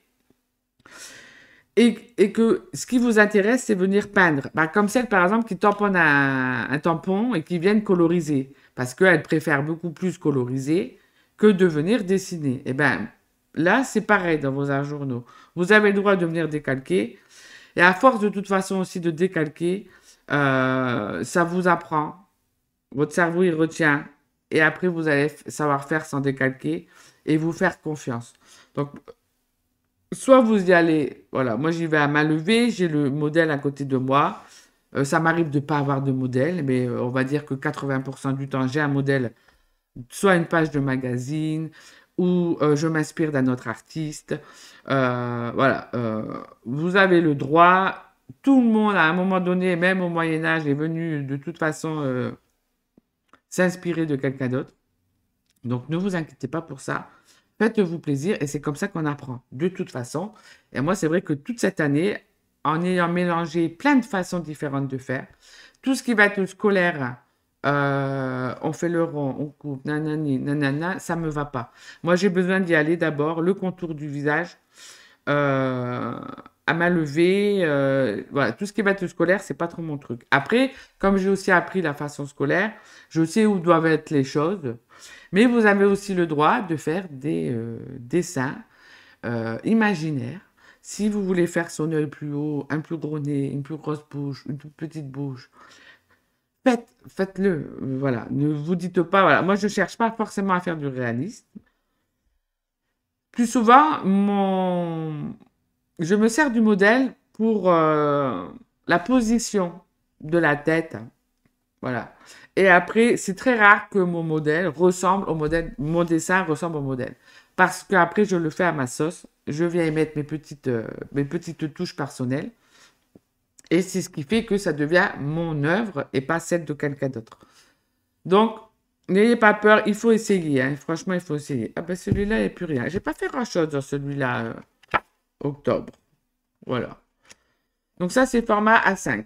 A: Et, que ce qui vous intéresse, c'est venir peindre. Bah, comme celle, par exemple, qui tamponne un, tampon et qui vient coloriser. Parce qu'elle préfère beaucoup plus coloriser que de venir dessiner. Et eh ben là, c'est pareil dans vos arts journaux. Vous avez le droit de venir décalquer. Et à force de toute façon aussi de décalquer, euh, ça vous apprend votre cerveau, il retient. Et après, vous allez savoir faire sans décalquer et vous faire confiance. Donc, soit vous y allez, voilà, moi j'y vais à ma levée, j'ai le modèle à côté de moi. Euh, ça m'arrive de ne pas avoir de modèle, mais euh, on va dire que 80% du temps, j'ai un modèle, soit une page de magazine, ou euh, je m'inspire d'un autre artiste. voilà, vous avez le droit. Tout le monde, à un moment donné, même au Moyen Âge, est venu de toute façon s'inspirer de quelqu'un d'autre. Donc ne vous inquiétez pas pour ça. Faites-vous plaisir et c'est comme ça qu'on apprend, de toute façon. Et moi, c'est vrai que toute cette année, en ayant mélangé plein de façons différentes de faire, tout ce qui va être scolaire, euh, on fait le rond, on coupe, nanani, nanana, ça me va pas. Moi, j'ai besoin d'y aller d'abord, le contour du visage, euh, à ma levée, euh, voilà, tout ce qui est être scolaire, c'est pas trop mon truc. Après, comme j'ai aussi appris la façon scolaire, je sais où doivent être les choses, mais vous avez aussi le droit de faire des euh, dessins euh, imaginaires. Si vous voulez faire son oeil plus haut, un plus gros nez, une plus grosse bouche, une toute petite bouche, faites, faites-le. Voilà, ne vous dites pas, voilà, moi je cherche pas forcément à faire du réalisme. Plus souvent, mon, je me sers du modèle pour euh, la position de la tête. Voilà. Et après, c'est très rare que mon modèle ressemble au modèle, mon dessin ressemble au modèle. Parce qu'après, je le fais à ma sauce. Je viens y mettre mes petites, euh, mes petites touches personnelles. Et c'est ce qui fait que ça devient mon œuvre et pas celle de quelqu'un d'autre. Donc, n'ayez pas peur, il faut essayer. Hein. Franchement, il faut essayer. Ah ben celui-là, il n'y a plus rien. J'ai pas fait grand-chose dans celui-là. Euh octobre. Voilà. Donc ça, c'est format A5.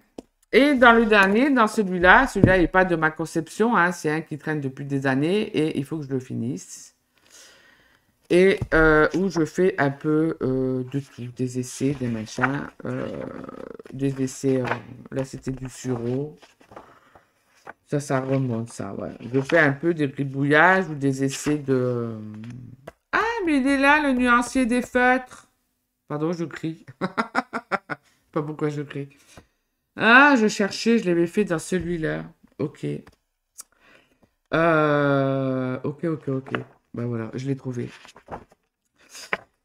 A: Et dans le dernier, dans celui-là, celui-là n'est pas de ma conception, hein. c'est un qui traîne depuis des années et il faut que je le finisse. Et euh, où je fais un peu euh, de tout, des essais, des machins, euh, des essais, là c'était du sureau. Ça, ça remonte, ça, Je fais un peu des gribouillages ou des essais de... Ah, mais il est là, le nuancier des feutres Pardon, je crie. [laughs] pas pourquoi je crie. Ah, je cherchais, je l'avais fait dans celui-là. Ok. Euh, ok, ok, ok. Ben voilà, je l'ai trouvé.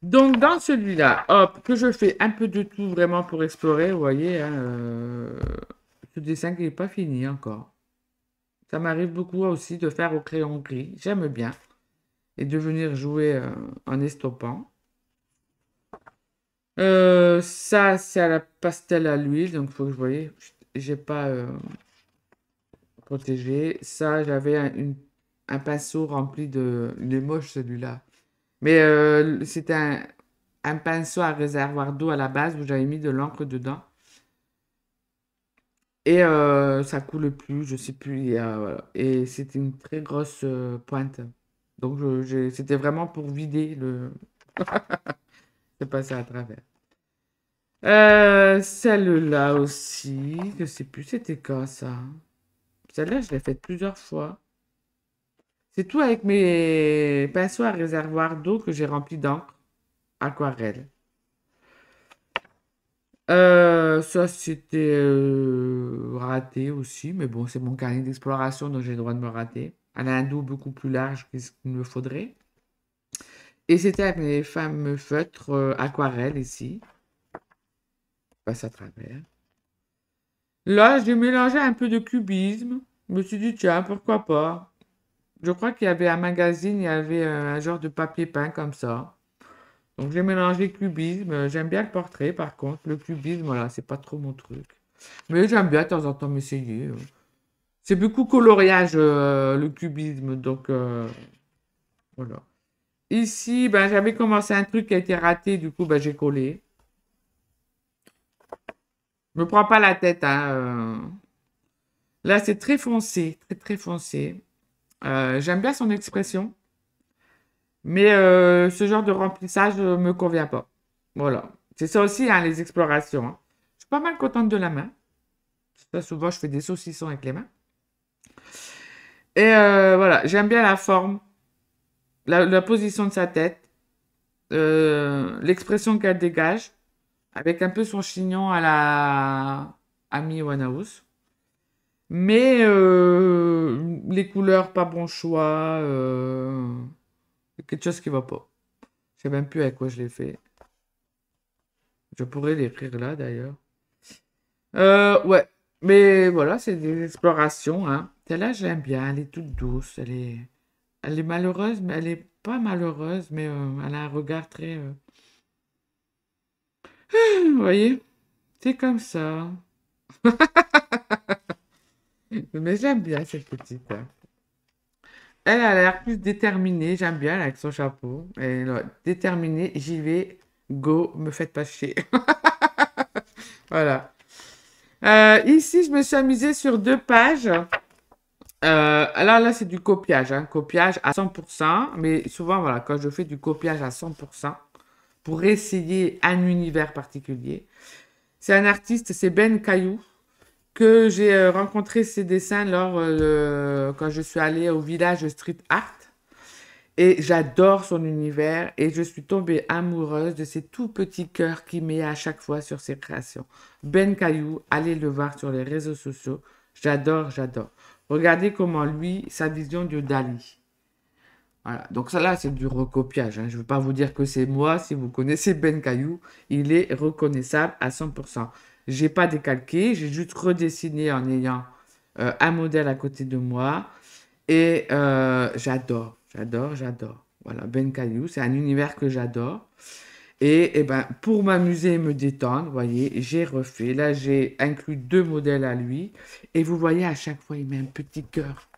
A: Donc, dans celui-là, hop, que je fais un peu de tout vraiment pour explorer, vous voyez, hein, euh, ce dessin qui n'est pas fini encore. Ça m'arrive beaucoup aussi de faire au crayon gris. J'aime bien. Et de venir jouer euh, en estompant. Euh, ça, c'est à la pastel à l'huile, donc il faut que je voyais. J'ai pas euh, protégé. Ça, j'avais un, un pinceau rempli de. Il est moche celui-là. Mais euh, c'était un, pinceau à réservoir d'eau à la base où j'avais mis de l'encre dedans. Et euh, ça coule plus, je sais plus. Et, voilà. et c'était une très grosse pointe. Donc c'était vraiment pour vider le. [laughs] passer à travers. Euh, celle-là aussi, je sais plus c'était quoi ça. Celle-là, je l'ai fait plusieurs fois. C'est tout avec mes pinceaux à réservoir d'eau que j'ai rempli d'encre aquarelle. Euh, ça, c'était euh, raté aussi, mais bon, c'est mon carnet d'exploration, donc j'ai le droit de me rater. Elle a un dos beaucoup plus large qu'il me faudrait. Et c'était avec les fameux feutres euh, aquarelles ici. passe à travers. Là, j'ai mélangé un peu de cubisme. Je me suis dit, tiens, pourquoi pas. Je crois qu'il y avait un magazine, il y avait euh, un genre de papier peint comme ça. Donc j'ai mélangé cubisme. J'aime bien le portrait par contre. Le cubisme, voilà, c'est pas trop mon truc. Mais j'aime bien de temps en temps m'essayer. Euh. C'est beaucoup coloriage, le cubisme. Donc voilà. Ici, ben, j'avais commencé un truc qui a été raté, du coup, ben, j'ai collé. Je me prends pas la tête. Hein. Euh. Là, c'est très foncé, très très foncé. Euh, j'aime bien son expression, mais euh, ce genre de remplissage ne me convient pas. Voilà. C'est ça aussi, hein, les explorations. Hein. Je suis pas mal contente de la main. souvent, je fais des saucissons avec les mains. Et voilà, j'aime bien la forme la, position de sa tête, euh, l'expression qu'elle dégage, avec un peu son chignon à la One House. Mais euh, les couleurs, pas bon choix, euh, quelque chose qui va pas. Je sais même plus à quoi je l'ai fait. Je pourrais l'écrire là d'ailleurs. ouais, mais voilà, c'est des explorations. Hein. Celle-là, j'aime bien, elle est toute douce, elle est elle est malheureuse, mais elle est pas malheureuse, mais euh, elle a un regard très. Vous euh, [gasps] voyez C'est comme ça. [laughs] mais j'aime bien cette petite. Hein. Elle a l'air plus déterminée, j'aime bien avec son chapeau. déterminée, j'y vais, go, me faites pas chier. [laughs] voilà. Euh, ici, je me suis amusée sur deux pages. Alors euh, là, c'est du copiage, hein. copiage à 100%, mais souvent, voilà, quand je fais du copiage à 100% pour essayer un univers particulier, c'est un artiste, c'est Ben Caillou, que j'ai euh, rencontré ses dessins lors, euh, quand je suis allée au village Street Art. Et j'adore son univers et je suis tombée amoureuse de ses tout petits cœurs qu'il met à chaque fois sur ses créations. Ben Caillou, allez le voir sur les réseaux sociaux. J'adore, j'adore. Regardez comment lui, sa vision de Dali. Voilà. Donc ça là, c'est du recopiage. Hein. Je ne veux pas vous dire que c'est moi. Si vous connaissez Ben Caillou, il est reconnaissable à 100%. Je n'ai pas décalqué, j'ai juste redessiné en ayant euh, un modèle à côté de moi. Et euh, j'adore, j'adore, j'adore. Voilà, Ben Caillou, c'est un univers que j'adore. Et, eh ben, pour m'amuser et me détendre, vous voyez, j'ai refait. Là, j'ai inclus deux modèles à lui. Et vous voyez, à chaque fois, il met un petit cœur.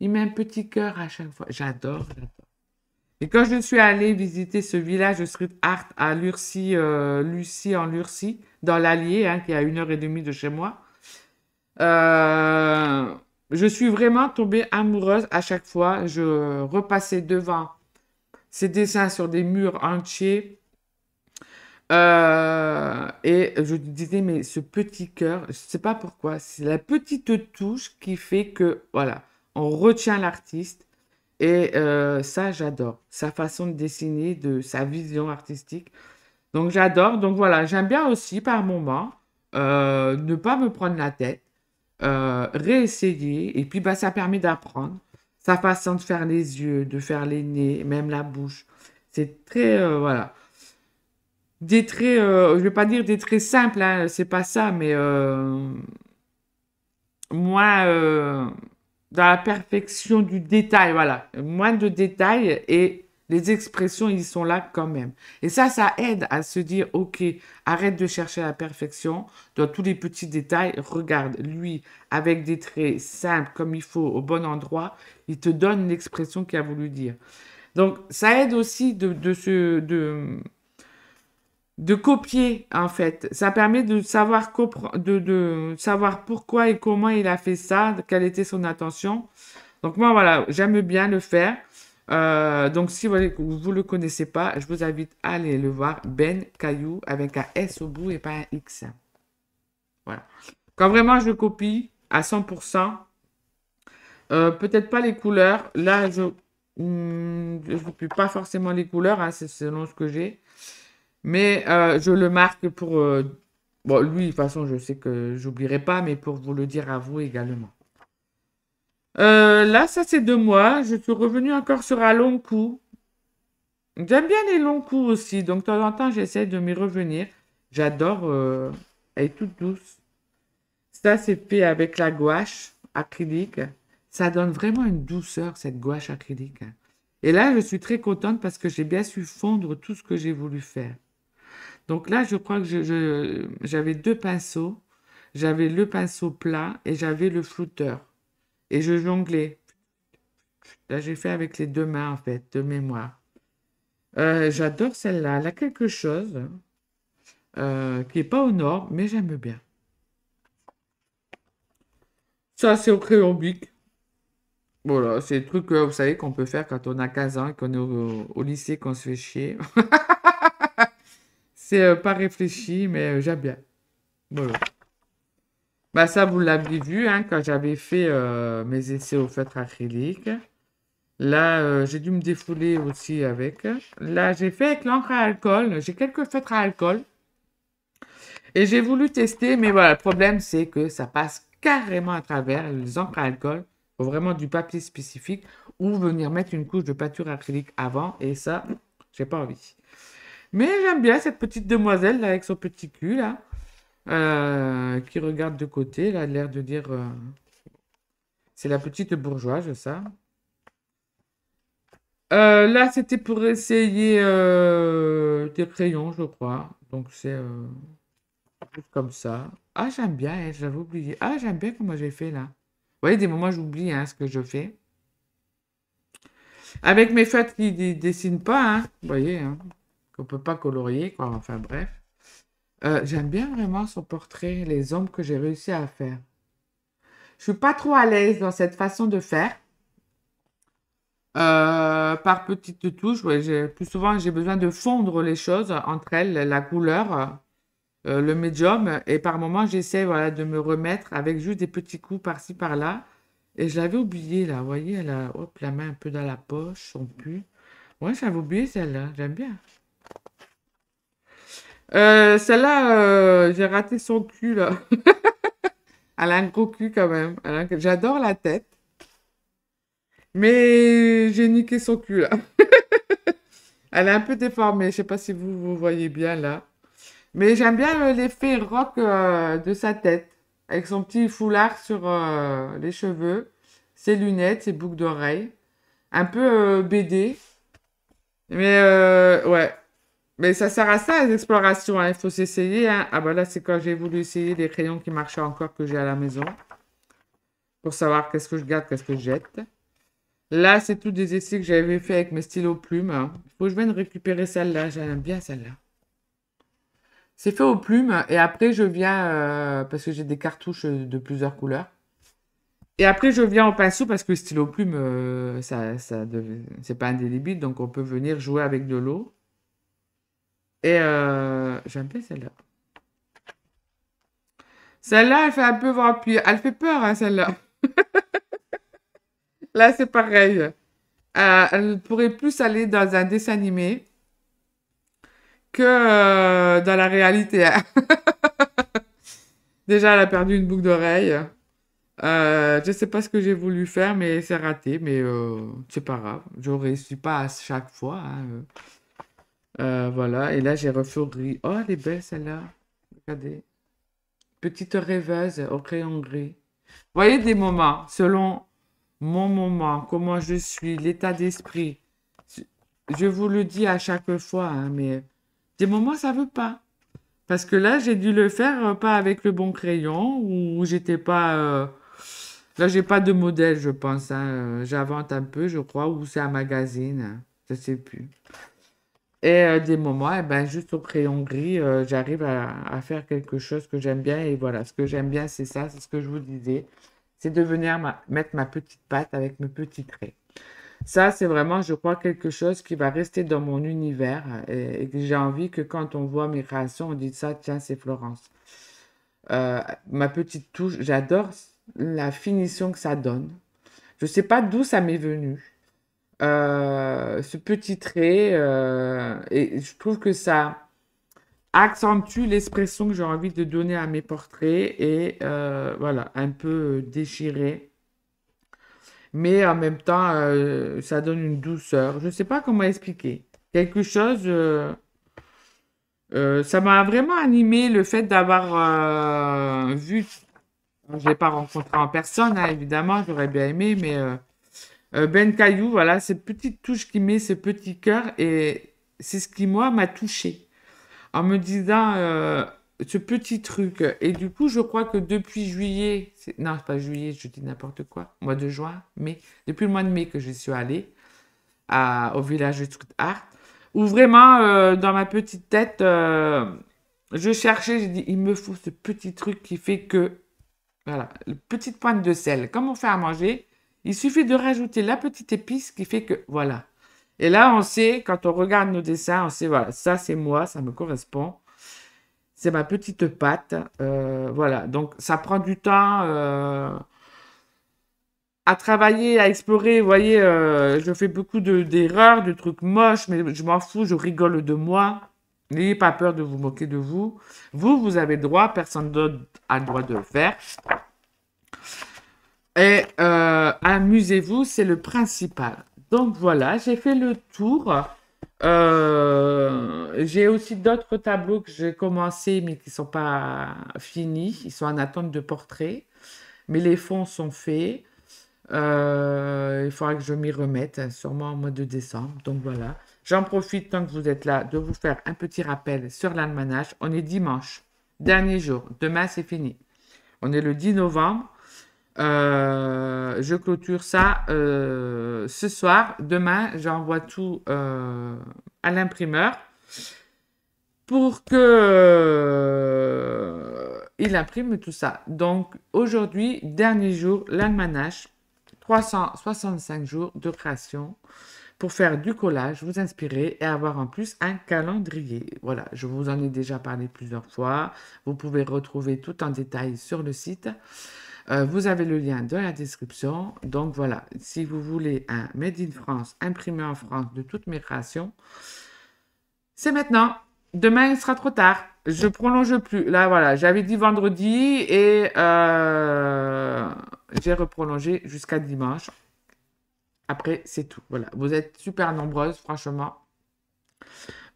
A: Il met un petit cœur à chaque fois. J'adore, j'adore. Et quand je suis allée visiter ce village de street art à Lurcy, euh, Lucie en Lurcy, dans l'Allier, hein, qui est à une heure et demie de chez moi, euh, je suis vraiment tombée amoureuse à chaque fois. Je repassais devant ces dessins sur des murs entiers euh, et je disais, mais ce petit cœur, je ne sais pas pourquoi, c'est la petite touche qui fait que, voilà, on retient l'artiste. Et euh, ça, j'adore. Sa façon de dessiner, de sa vision artistique. Donc, j'adore. Donc, voilà, j'aime bien aussi, par moments euh, ne pas me prendre la tête, réessayer. Et puis, bah, ça permet d'apprendre. Sa façon de faire les yeux, de faire les nez, même la bouche. C'est très, voilà des traits, je euh, je vais pas dire des traits simples, hein, c'est pas ça, mais moi euh, moins euh, dans la perfection du détail, voilà, moins de détails et les expressions, ils sont là quand même. Et ça, ça aide à se dire, ok, arrête de chercher la perfection dans tous les petits détails. Regarde, lui, avec des traits simples comme il faut, au bon endroit, il te donne l'expression qu'il a voulu dire. Donc, ça aide aussi de, de, se, de, de copier en fait. Ça permet de savoir, de, savoir pourquoi et comment il a fait ça, quelle était son intention. Donc moi voilà, j'aime bien le faire. Euh, donc si vous ne le connaissez pas, je vous invite à aller le voir. Ben Caillou avec un S au bout et pas un X. Voilà. Quand vraiment je copie à 100%, euh, peut-être pas les couleurs. Là, je ne hmm, copie pas forcément les couleurs, hein, c'est selon ce que j'ai. Mais euh, je le marque pour... Euh, bon, lui, de toute façon, je sais que j'oublierai pas, mais pour vous le dire à vous également. Euh, là, ça c'est de moi. Je suis revenu encore sur un long coup. J'aime bien les longs coups aussi, donc de temps en temps, j'essaie de m'y revenir. J'adore... elle est toute douce. Ça, c'est fait avec la gouache acrylique. Ça donne vraiment une douceur, cette gouache acrylique. Et là, je suis très contente parce que j'ai bien su fondre tout ce que j'ai voulu faire. Donc là, je crois que j'avais deux pinceaux. J'avais le pinceau plat et j'avais le flouteur. Et je jonglais. Là, j'ai fait avec les deux mains, en fait, de mémoire. Euh, j'adore celle-là. Elle a quelque chose euh, qui n'est pas au nord, mais j'aime bien. Ça, c'est au crayon bic. Voilà, c'est truc trucs, vous savez, qu'on peut faire quand on a 15 ans et qu'on est au, au lycée, qu'on se fait chier. [laughs] C'est euh, pas réfléchi, mais euh, j'aime bien. Bah ça, vous l'avez vu hein, quand j'avais fait euh, mes essais au feutre acrylique. Là, j'ai dû me défouler aussi avec. Là, j'ai fait avec l'encre à alcool. J'ai quelques feutres à alcool. Et j'ai voulu tester, mais voilà, le problème, c'est que ça passe carrément à travers les encres à alcool. Il faut vraiment du papier spécifique ou venir mettre une couche de peinture acrylique avant. Et ça, j'ai pas envie. Mais j'aime bien cette petite demoiselle avec son petit cul là, euh, qui regarde de côté. Elle a l'air de dire, euh, c'est la petite bourgeoise ça. Euh, là, c'était pour essayer des crayons, je crois. Donc c'est comme ça. Ah, j'aime bien, hein, j'avais oublié. Ah, j'aime bien comment j'ai fait là. Vous voyez, des moments, j'oublie hein, ce que je fais. Avec mes fêtes qui ne dessinent pas, hein, vous voyez, hein, ne peut pas colorier, quoi. Enfin bref. Euh, j'aime bien vraiment son portrait, les ombres que j'ai réussi à faire. Je ne suis pas trop à l'aise dans cette façon de faire. Euh, par petites touches, plus souvent j'ai besoin de fondre les choses entre elles, la couleur, euh, le médium, et par moments j'essaie voilà, de me remettre avec juste des petits coups par-ci par-là. Et je l'avais oublié là, vous voyez, elle a la main un peu dans la poche, son pu. Ouais, j'avais oublié celle-là, j'aime bien. Euh, celle-là, euh, j'ai raté son cul, là. [laughs] Elle a un gros cul, quand même. J'adore la tête. Mais j'ai niqué son cul, là. [laughs] Elle est un peu déformée. Je sais pas si vous, vous voyez bien, là. Mais j'aime bien l'effet rock euh, de sa tête. Avec son petit foulard sur les cheveux. Ses lunettes, ses boucles d'oreilles. Un peu BD. Mais, ouais mais ça sert à ça, les explorations. Hein. Il faut s'essayer. Hein. Ah ben là, c'est quand j'ai voulu essayer des crayons qui marchaient encore que j'ai à la maison. Pour savoir qu'est-ce que je garde, qu'est-ce que je jette. Là, c'est tous des essais que j'avais fait avec mes stylos plumes. Hein. Il faut que je vienne récupérer celle-là. J'aime bien celle-là. C'est fait aux plumes. Et après, je viens... Euh, parce que j'ai des cartouches de plusieurs couleurs. Et après, je viens au pinceau parce que le stylo plume, euh, ça, c'est pas indélébile. Donc, on peut venir jouer avec de l'eau. Et euh, j'aime bien celle-là. Celle-là, elle fait un peu vampire. Elle fait peur, hein, celle-là. [laughs] Là, c'est pareil. Euh, elle pourrait plus aller dans un dessin animé que euh, dans la réalité. Hein. [laughs] Déjà, elle a perdu une boucle d'oreille. Je je sais pas ce que j'ai voulu faire, mais c'est raté. Mais c'est pas grave. Je réussis pas à chaque fois. Hein, euh, voilà, et là j'ai refourri. Oh, elle est belle celle-là. Regardez. Petite rêveuse au crayon gris. Vous voyez des moments, selon mon moment, comment je suis, l'état d'esprit. Je vous le dis à chaque fois, hein, mais des moments, ça veut pas. Parce que là, j'ai dû le faire euh, pas avec le bon crayon ou j'étais pas. Euh, là, j'ai pas de modèle, je pense. Hein. J'invente un peu, je crois, ou c'est un magazine. je hein. Je sais plus. Et euh, des moments, eh ben, juste au crayon gris, euh, j'arrive à, faire quelque chose que j'aime bien. Et voilà, ce que j'aime bien, c'est ça, c'est ce que je vous disais. C'est de venir mettre ma petite patte avec mes petits traits. Ça, c'est vraiment, je crois, quelque chose qui va rester dans mon univers euh, et, j'ai envie que quand on voit mes créations, on dit ça, tiens, c'est Florence. ma petite touche, j'adore la finition que ça donne. Je ne sais pas d'où ça m'est venu. Euh, ce petit trait, euh, et je trouve que ça accentue l'expression que j'ai envie de donner à mes portraits et euh, voilà, un peu déchiré. Mais en même temps, ça donne une douceur. Je ne sais pas comment expliquer. Quelque chose... ça m'a vraiment animé le fait d'avoir vu... Je ne l'ai pas rencontré en personne, hein, évidemment, j'aurais bien aimé, mais euh, ben Caillou, voilà, cette petite touche qui met, ce petit cœur et c'est ce qui, moi, m'a touché en me disant euh, ce petit truc. Et du coup, je crois que depuis juillet, non, c'est pas juillet, je dis n'importe quoi, mois de juin, mais depuis le mois de mai que je suis allée au village de Street Art, où vraiment, euh, dans ma petite tête, je cherchais, j'ai dit, il me faut ce petit truc qui fait que, voilà, petite pointe de sel, Comment on fait à manger, il suffit de rajouter la petite épice qui fait que, voilà. Et là, on sait, quand on regarde nos dessins, on sait, voilà, ça c'est moi, ça me correspond. C'est ma petite pâte. Euh, voilà, donc ça prend du temps euh, à travailler, à explorer. Vous voyez, euh, je fais beaucoup d'erreurs, de, trucs moches, mais je m'en fous, je rigole de moi. N'ayez pas peur de vous moquer de vous. Vous, vous avez droit, personne d'autre a droit de le faire. Et euh, amusez-vous, c'est le principal. Donc voilà, j'ai fait le tour. Euh, j'ai aussi d'autres tableaux que j'ai commencé mais qui ne sont pas finis. Ils sont en attente de portrait. Mais les fonds sont faits. Euh, il faudra que je m'y remette, hein, sûrement au mois de décembre. Donc voilà. J'en profite tant que vous êtes là de vous faire un petit rappel sur l'almanach. On est dimanche, dernier jour. Demain, c'est fini. On est le 10 novembre. Euh, je clôture ça euh, ce soir. Demain, j'envoie tout euh, à l'imprimeur pour que il imprime tout ça. Donc aujourd'hui, dernier jour, l'almanache, 365 jours de création pour faire du collage, vous inspirer et avoir en plus un calendrier. Voilà, je vous en ai déjà parlé plusieurs fois. Vous pouvez retrouver tout en détail sur le site. Euh, vous avez le lien dans la description. Donc voilà, si vous voulez un Made in France imprimé en France de toutes mes créations, c'est maintenant. Demain, il sera trop tard. Je prolonge plus. Là, voilà, j'avais dit vendredi et euh, j'ai reprolongé jusqu'à dimanche. Après, c'est tout. Voilà, vous êtes super nombreuses, franchement.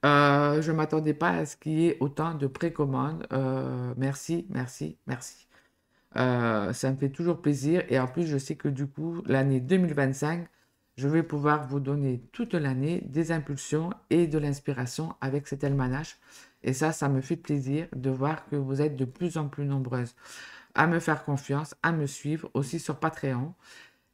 A: Euh, je ne m'attendais pas à ce qu'il y ait autant de précommandes. merci, merci, merci. Euh, ça me fait toujours plaisir. Et en plus, je sais que du coup, l'année 2025, je vais pouvoir vous donner toute l'année des impulsions et de l'inspiration avec cet almanach. Et ça, ça me fait plaisir de voir que vous êtes de plus en plus nombreuses à me faire confiance, à me suivre aussi sur Patreon.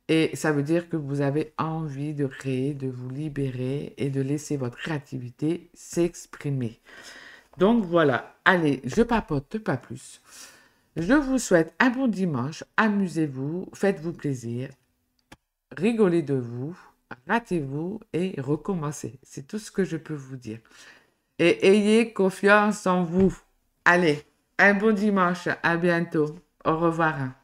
A: Et ça veut dire que vous avez envie de créer, de vous libérer et de laisser votre créativité s'exprimer. Donc voilà, allez, je papote pas plus. Je vous souhaite un bon dimanche, amusez-vous, faites-vous plaisir, rigolez de vous, ratez-vous et recommencez. C'est tout ce que je peux vous dire. Et ayez confiance en vous. Allez, un bon dimanche, à bientôt. Au revoir.